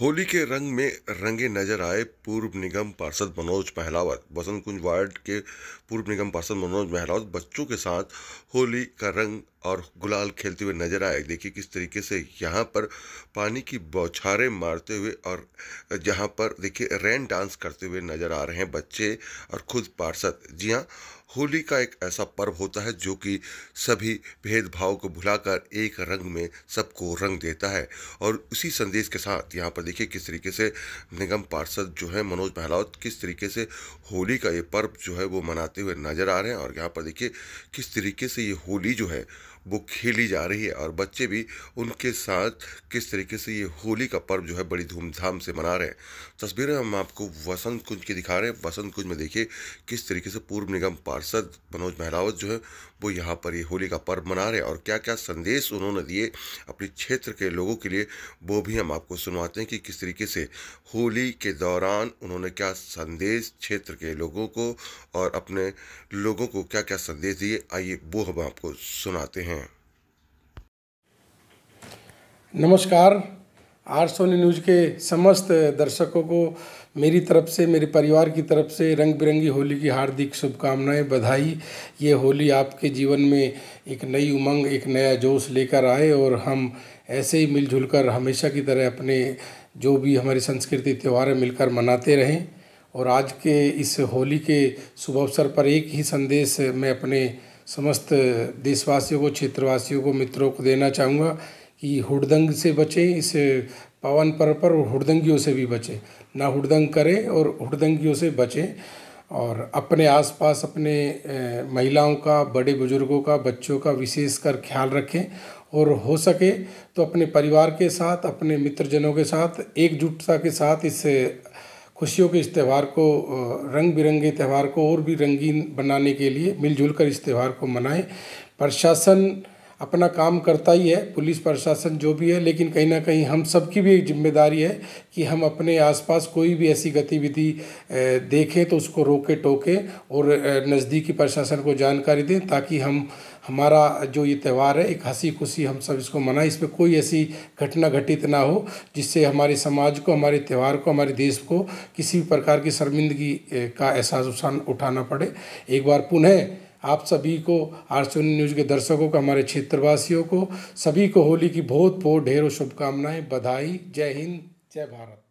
होली के रंग में रंगे नजर आए पूर्व निगम पार्षद मनोज पहलावत बसंत कुंज वार्ड के पूर्व निगम पार्षद मनोज महलावत बच्चों के साथ होली का रंग और गुलाल खेलते हुए नजर आए देखिए किस तरीके से यहाँ पर पानी की बौछारें मारते हुए और जहाँ पर देखिए रैन डांस करते हुए नजर आ रहे हैं बच्चे और खुद पार्षद जी हाँ होली का एक ऐसा पर्व होता है जो कि सभी भेदभाव को भुलाकर एक रंग में सबको रंग देता है और उसी संदेश के साथ यहाँ पर देखिए किस तरीके से निगम पार्षद जो है मनोज महलावत किस तरीके से होली का ये पर्व जो है वो मनाते हुए नजर आ रहे हैं और यहाँ पर देखिए किस तरीके से ये होली जो है वो खेली जा रही है और बच्चे भी उनके साथ किस तरीके से ये होली का पर्व जो है बड़ी धूमधाम से मना रहे हैं तस्वीरें हम आपको वसंत कुंज की दिखा रहे हैं वसंत कुंज में देखिए किस तरीके से पूर्व निगम पार्षद मनोज महरावत जो है वो यहाँ पर ये होली का पर्व मना रहे हैं और क्या क्या संदेश उन्होंने दिए अपने क्षेत्र के लोगों के लिए वो भी हम आपको सुनवाते हैं कि किस तरीके से होली के दौरान उन्होंने क्या संदेश क्षेत्र के लोगों को और अपने लोगों को क्या क्या संदेश दिए आइए वो हम आपको सुनाते हैं नमस्कार आर सोनी न्यूज के समस्त दर्शकों को मेरी तरफ से मेरे परिवार की तरफ से रंग बिरंगी होली की हार्दिक शुभकामनाएं बधाई ये होली आपके जीवन में एक नई उमंग एक नया जोश लेकर आए और हम ऐसे ही मिलजुल कर हमेशा की तरह अपने जो भी हमारी संस्कृति त्यौहार है मिलकर मनाते रहें और आज के इस होली के शुभ अवसर पर एक ही संदेश मैं अपने समस्त देशवासियों को क्षेत्रवासियों को मित्रों को देना चाहूँगा ये हुड़दंग से बचें इस पावन पर्व पर हुड़दंगियों से भी बचें ना हुड़दंग करें और हुड़दंगियों से बचें और अपने आसपास अपने महिलाओं का बड़े बुजुर्गों का बच्चों का विशेष कर ख्याल रखें और हो सके तो अपने परिवार के साथ अपने मित्रजनों के साथ एकजुटता के साथ इस खुशियों के इस त्यौहार को रंग बिरंगे त्यौहार को और भी रंगीन बनाने के लिए मिलजुल कर इस त्यौहार को मनाएं प्रशासन अपना काम करता ही है पुलिस प्रशासन जो भी है लेकिन कहीं ना कहीं हम सब की भी जिम्मेदारी है कि हम अपने आसपास कोई भी ऐसी गतिविधि देखें तो उसको रोके टोके और नज़दीकी प्रशासन को जानकारी दें ताकि हम हमारा जो ये त्यौहार है एक हंसी खुशी हम सब इसको मनाएं इसमें कोई ऐसी घटना घटित ना हो जिससे हमारे समाज को हमारे त्यौहार को हमारे देश को किसी भी प्रकार की शर्मिंदगी का एहसास उठाना पड़े एक बार पुनः आप सभी को आर न्यूज़ के दर्शकों को हमारे क्षेत्रवासियों को सभी को होली की बहुत बहुत ढेरों शुभकामनाएं बधाई जय हिंद जय भारत